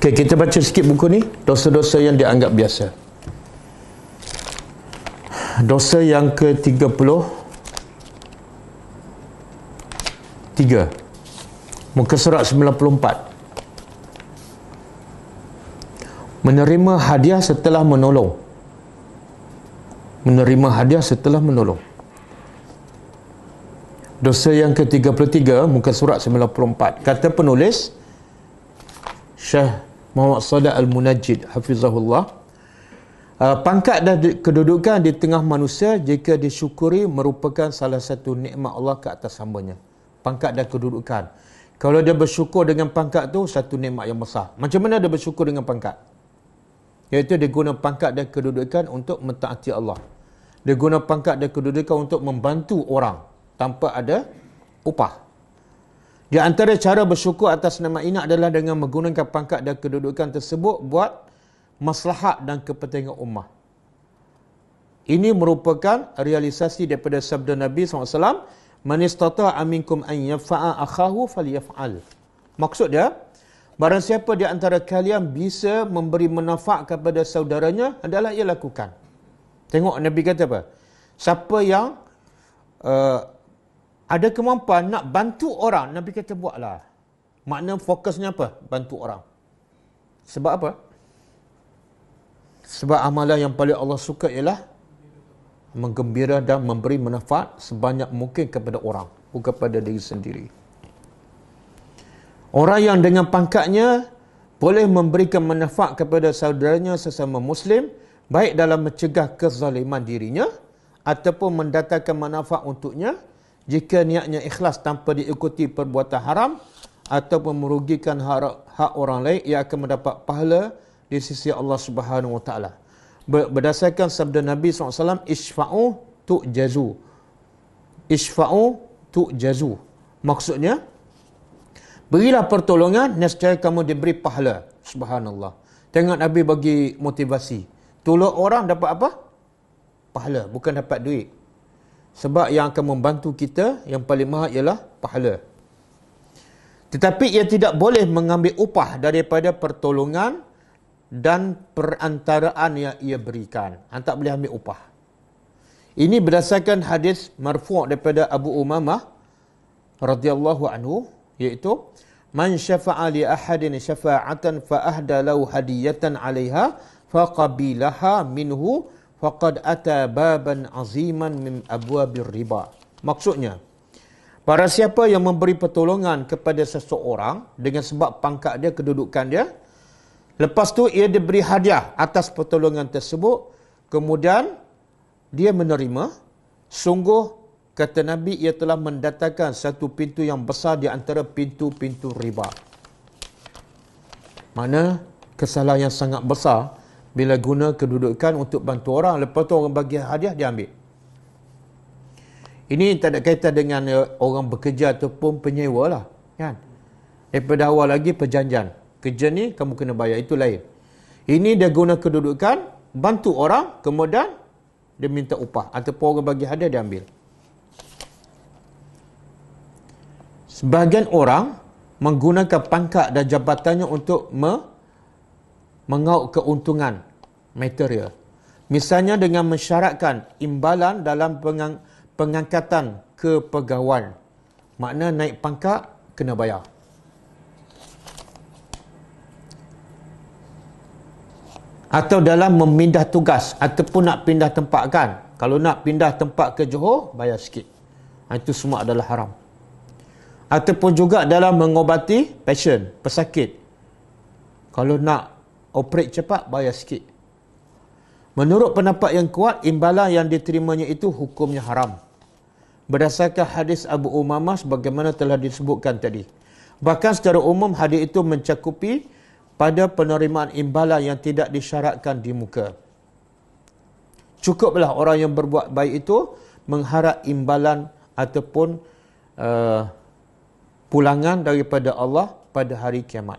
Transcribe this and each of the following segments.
Okay, kita baca sikit buku ni. Dosa-dosa yang dianggap biasa. Dosa yang ke-30. Tiga. Muka surat 94. Menerima hadiah setelah menolong. Menerima hadiah setelah menolong. Dosa yang ke-33, muka surat 94. Kata penulis, syah. Muhammad Salat Al-Munajjid Hafizahullah uh, pangkat dan kedudukan di tengah manusia jika disyukuri merupakan salah satu nikmat Allah ke atas hambanya pangkat dan kedudukan kalau dia bersyukur dengan pangkat tu satu nikmat yang besar macam mana dia bersyukur dengan pangkat iaitu dia guna pangkat dan kedudukan untuk mentaati Allah dia guna pangkat dan kedudukan untuk membantu orang tanpa ada upah di antara cara bersyukur atas nama inak adalah dengan menggunakan pangkat dan kedudukan tersebut buat maslahat dan kepentingan ummah. Ini merupakan realisasi daripada sabda Nabi SAW, Man istata aminkum an yafa'a akhahu falyaf'al. Maksud dia, barang siapa di antara kalian bisa memberi manfaat kepada saudaranya, adalah ia lakukan. Tengok Nabi kata apa? Siapa yang uh, ada kemampuan nak bantu orang, Nabi kata buatlah. Makna fokusnya apa? Bantu orang. Sebab apa? Sebab amalan yang paling Allah suka ialah menggembira dan memberi manfaat sebanyak mungkin kepada orang. Bukan kepada diri sendiri. Orang yang dengan pangkatnya boleh memberikan manfaat kepada saudaranya sesama Muslim baik dalam mencegah kezaliman dirinya ataupun mendatangkan manfaat untuknya jika niatnya ikhlas tanpa diikuti perbuatan haram ataupun merugikan hak, hak orang lain ia akan mendapat pahala di sisi Allah Subhanahu Wa Taala berdasarkan sabda Nabi SAW isfa'u tu jazu isfa'u tu jazu maksudnya berilah pertolongan nescaya kamu diberi pahala subhanallah tengok Nabi bagi motivasi tolong orang dapat apa pahala bukan dapat duit sebab yang akan membantu kita yang paling mahal ialah pahala. Tetapi ia tidak boleh mengambil upah daripada pertolongan dan perantaraan yang ia berikan. Han tak boleh ambil upah. Ini berdasarkan hadis marfu' daripada Abu Umamah radhiyallahu anhu iaitu man syafa'a li ahadin syafa'atan fa ahda lahu hadiyatan 'alayha fa qabilaha minhu faqad ata baban aziman min abwabir riba. Maksudnya, para siapa yang memberi pertolongan kepada seseorang dengan sebab pangkat dia, kedudukan dia, lepas tu ia diberi hadiah atas pertolongan tersebut, kemudian dia menerima, sungguh kata Nabi ia telah mendatangkan satu pintu yang besar di antara pintu-pintu riba. Mana kesalahan yang sangat besar, bila guna kedudukan untuk bantu orang lepas tu orang bagi hadiah dia ambil ini tak ada kaitan dengan eh, orang bekerja ataupun penyewa lah kan daripada awal lagi perjanjian kerja ni kamu kena bayar itu lain ini dia guna kedudukan bantu orang kemudian dia minta upah ataupun orang bagi hadiah dia ambil sebahagian orang menggunakan pangkat dan jabatannya untuk me- mengaut keuntungan material. Misalnya dengan mensyaratkan imbalan dalam pengang- pengangkatan kepegawaian. Makna naik pangkat, kena bayar. Atau dalam memindah tugas ataupun nak pindah tempat kan. Kalau nak pindah tempat ke Johor, bayar sikit. Ha, itu semua adalah haram. Ataupun juga dalam mengobati passion, pesakit. Kalau nak operate cepat bayar sikit menurut pendapat yang kuat imbalan yang diterimanya itu hukumnya haram berdasarkan hadis Abu Umamah sebagaimana telah disebutkan tadi bahkan secara umum hadis itu mencakupi pada penerimaan imbalan yang tidak disyaratkan di muka cukuplah orang yang berbuat baik itu mengharap imbalan ataupun uh, pulangan daripada Allah pada hari kiamat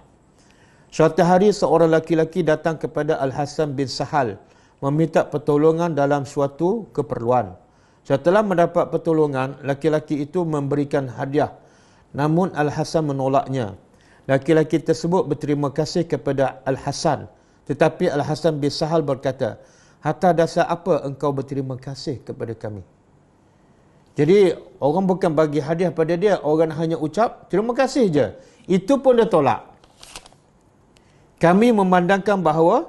Suatu hari seorang laki-laki datang kepada Al-Hasan bin Sahal meminta pertolongan dalam suatu keperluan. Setelah mendapat pertolongan, laki-laki itu memberikan hadiah. Namun Al-Hasan menolaknya. Laki-laki tersebut berterima kasih kepada Al-Hasan. Tetapi Al-Hasan bin Sahal berkata, Hatta dasar apa engkau berterima kasih kepada kami? Jadi orang bukan bagi hadiah pada dia, orang hanya ucap terima kasih saja. Itu pun dia tolak. Kami memandangkan bahawa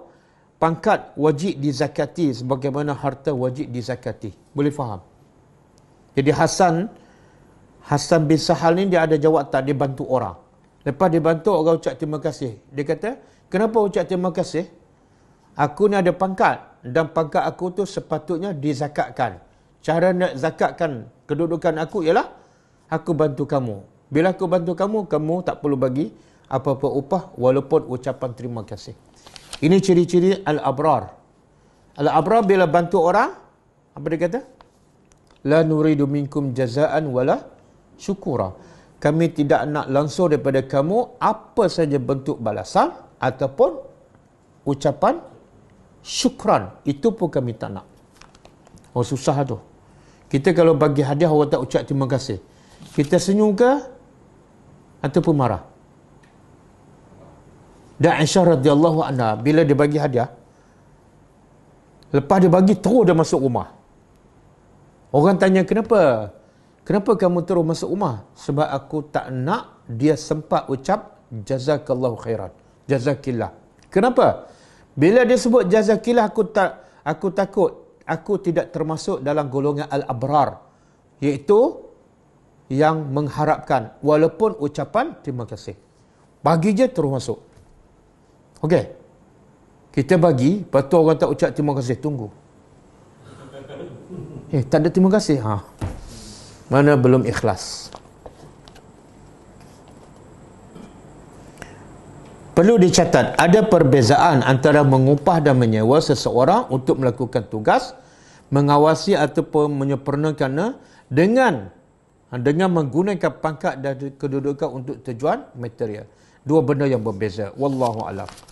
pangkat wajib dizakati sebagaimana harta wajib dizakati. Boleh faham? Jadi Hasan Hasan bin Sahal ni dia ada jawab tak dia bantu orang. Lepas dia bantu orang ucap terima kasih. Dia kata, "Kenapa ucap terima kasih? Aku ni ada pangkat dan pangkat aku tu sepatutnya dizakatkan. Cara nak zakatkan kedudukan aku ialah aku bantu kamu. Bila aku bantu kamu, kamu tak perlu bagi apa-apa upah walaupun ucapan terima kasih. Ini ciri-ciri al-abrar. Al-abrar bila bantu orang, apa dia kata? La nuridu minkum jazaan wala syukura. Kami tidak nak langsung daripada kamu apa saja bentuk balasan ataupun ucapan syukran. Itu pun kami tak nak. Oh susah tu. Kita kalau bagi hadiah orang tak ucap terima kasih. Kita senyum ke ataupun marah? Dan Aisyah radhiyallahu anha bila dia bagi hadiah lepas dia bagi terus dia masuk rumah. Orang tanya kenapa? Kenapa kamu terus masuk rumah? Sebab aku tak nak dia sempat ucap jazakallahu khairan. Jazakillah. Kenapa? Bila dia sebut jazakillah aku tak aku takut aku tidak termasuk dalam golongan al-abrar iaitu yang mengharapkan walaupun ucapan terima kasih. Bagi je terus masuk. Okey. Kita bagi, lepas tu orang tak ucap terima kasih, tunggu. Eh, tak ada terima kasih. Ha. Mana belum ikhlas. Perlu dicatat, ada perbezaan antara mengupah dan menyewa seseorang untuk melakukan tugas, mengawasi ataupun menyempurnakan dengan ha, dengan menggunakan pangkat dan kedudukan untuk tujuan material. Dua benda yang berbeza. Wallahu a'lam.